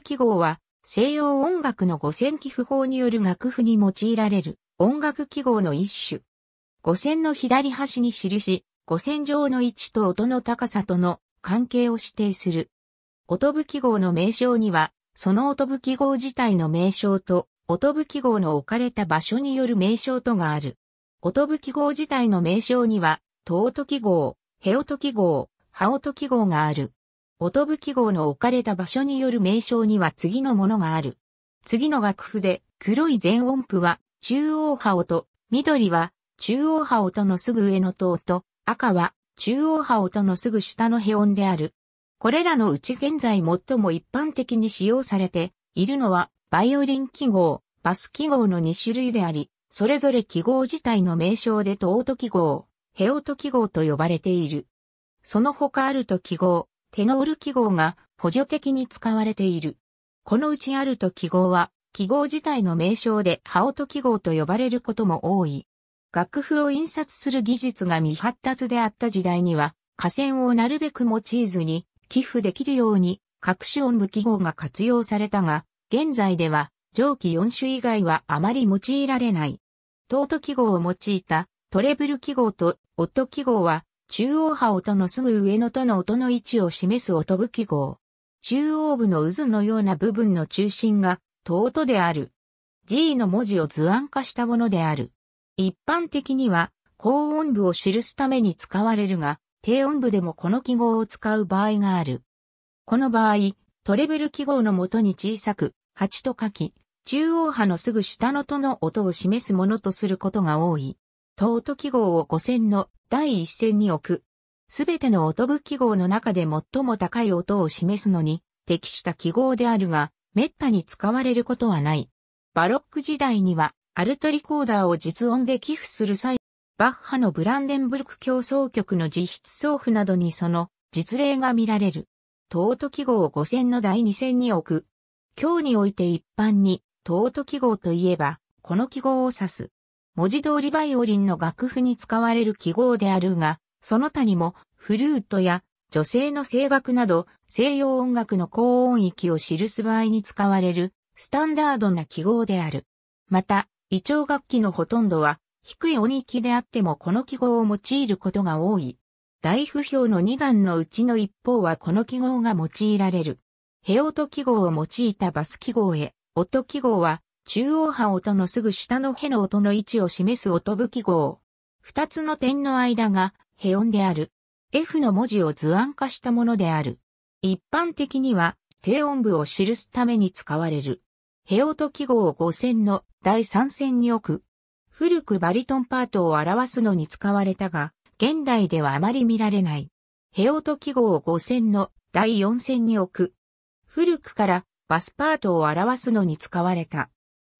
記号は、西洋音楽の五線寄付法による楽譜に用いられる音楽記号の一種。五線の左端に印、五線上の位置と音の高さとの関係を指定する。音部記号の名称には、その音部記号自体の名称と、音部記号の置かれた場所による名称とがある。音部記号自体の名称には、と音記号、へト記号、は音記号がある。音吹号の置かれた場所による名称には次のものがある。次の楽譜で、黒い全音符は中央波音、緑は中央波音のすぐ上の塔と、赤は中央波音のすぐ下のヘ音である。これらのうち現在最も一般的に使用されているのは、バイオリン記号、バス記号の2種類であり、それぞれ記号自体の名称でトート記号、ヘ音記号と呼ばれている。その他あると記号、テノール記号が補助的に使われている。このうちアルト記号は、記号自体の名称でハオト記号と呼ばれることも多い。楽譜を印刷する技術が未発達であった時代には、下線をなるべく用いずに寄付できるように各種音部記号が活用されたが、現在では上記4種以外はあまり用いられない。トート記号を用いたトレブル記号とオット記号は中央波音のすぐ上のとの音の位置を示す音部記号。中央部の渦のような部分の中心が、と音である。G の文字を図案化したものである。一般的には、高音部を記すために使われるが、低音部でもこの記号を使う場合がある。この場合、トレベル記号のもとに小さく、8と書き、中央波のすぐ下の音の音を示すものとすることが多い。と音記号を5000の第一線に置く。すべての音部記号の中で最も高い音を示すのに適した記号であるが、滅多に使われることはない。バロック時代には、アルトリコーダーを実音で寄付する際、バッハのブランデンブルク競争曲の自筆奏譜などにその実例が見られる。トート記号を5000の第2線に置く。今日において一般に、トート記号といえば、この記号を指す。文字通りバイオリンの楽譜に使われる記号であるが、その他にもフルートや女性の声楽など西洋音楽の高音域を記す場合に使われるスタンダードな記号である。また、胃腸楽器のほとんどは低い音域であってもこの記号を用いることが多い。大譜表の2段のうちの一方はこの記号が用いられる。ヘオト記号を用いたバス記号へ、音記号は中央波音のすぐ下の辺の音の位置を示す音吹き号。二つの点の間が、ヘ音である。F の文字を図案化したものである。一般的には、低音部を記すために使われる。ヘ音記号を5線の第3線に置く。古くバリトンパートを表すのに使われたが、現代ではあまり見られない。ヘ音記号を5線の第4線に置く。古くからバスパートを表すのに使われた。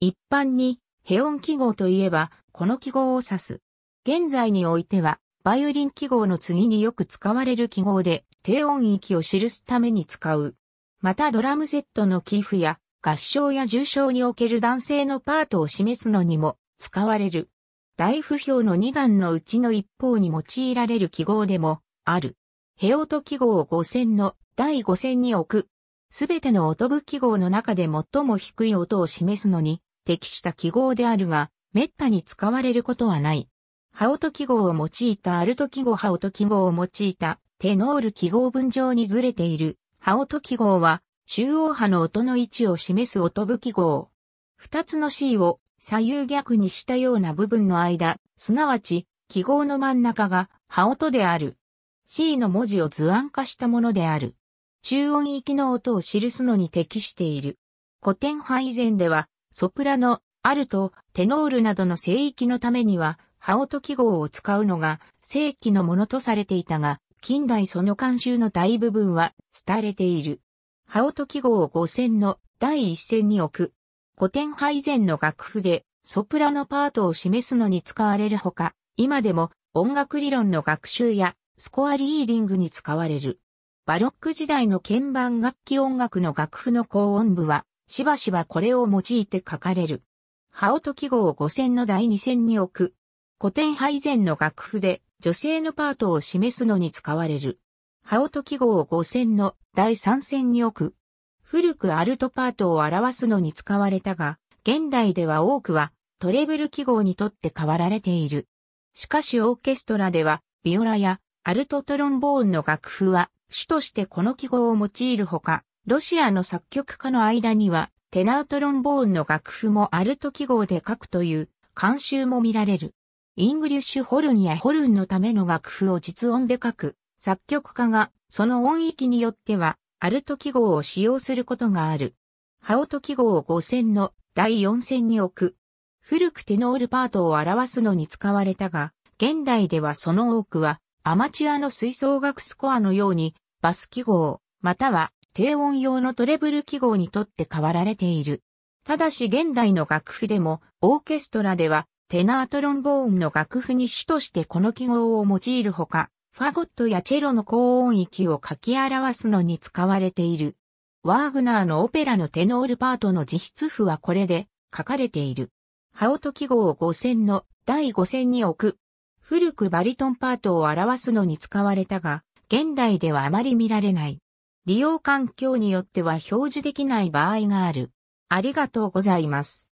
一般に、ヘ音記号といえば、この記号を指す。現在においては、バイオリン記号の次によく使われる記号で、低音域を記すために使う。またドラムセットの寄付や、合唱や重唱における男性のパートを示すのにも使われる。大不評の2段のうちの一方に用いられる記号でもある。ヘオト記号を5線の第5線に置く。すべての音部記号の中で最も低い音を示すのに適した記号であるが、滅多に使われることはない。ハオト記号を用いたアルト記号ハオト記号を用いたテノール記号文上にずれているハオト記号は中央波の音の位置を示す音部記号。二つの C を左右逆にしたような部分の間、すなわち記号の真ん中がハ音である。C の文字を図案化したものである。中音域の音を記すのに適している。古典派以前ではソプラノ、アルト、テノールなどの聖域のためには、ハオト記号を使うのが正規のものとされていたが、近代その慣習の大部分は廃れている。ハオト記号を5線の第1線に置く。古典配前の楽譜でソプラノパートを示すのに使われるほか、今でも音楽理論の学習やスコアリーディングに使われる。バロック時代の鍵盤楽器音楽の楽譜の高音部はしばしばこれを用いて書かれる。羽音記号5線の第2線に置く。古典配膳前の楽譜で女性のパートを示すのに使われる。羽音記号5線の第3線に置く。古くアルトパートを表すのに使われたが、現代では多くはトレブル記号にとって変わられている。しかしオーケストラでは、ビオラやアルトトロンボーンの楽譜は主としてこの記号を用いるほか、ロシアの作曲家の間には、テナートロンボーンの楽譜もアルト記号で書くという慣習も見られる。イングリッシュホルンやホルンのための楽譜を実音で書く作曲家がその音域によってはアルト記号を使用することがある。ハオト記号を5 0の第4線に置く。古くテノールパートを表すのに使われたが、現代ではその多くはアマチュアの吹奏楽スコアのようにバス記号、または低音用のトレブル記号にとって変わられている。ただし現代の楽譜でも、オーケストラでは、テナートロンボーンの楽譜に主としてこの記号を用いるほか、ファゴットやチェロの高音域を書き表すのに使われている。ワーグナーのオペラのテノールパートの自筆譜はこれで書かれている。ハオト記号を5 0の第5 0に置く。古くバリトンパートを表すのに使われたが、現代ではあまり見られない。利用環境によっては表示できない場合がある。ありがとうございます。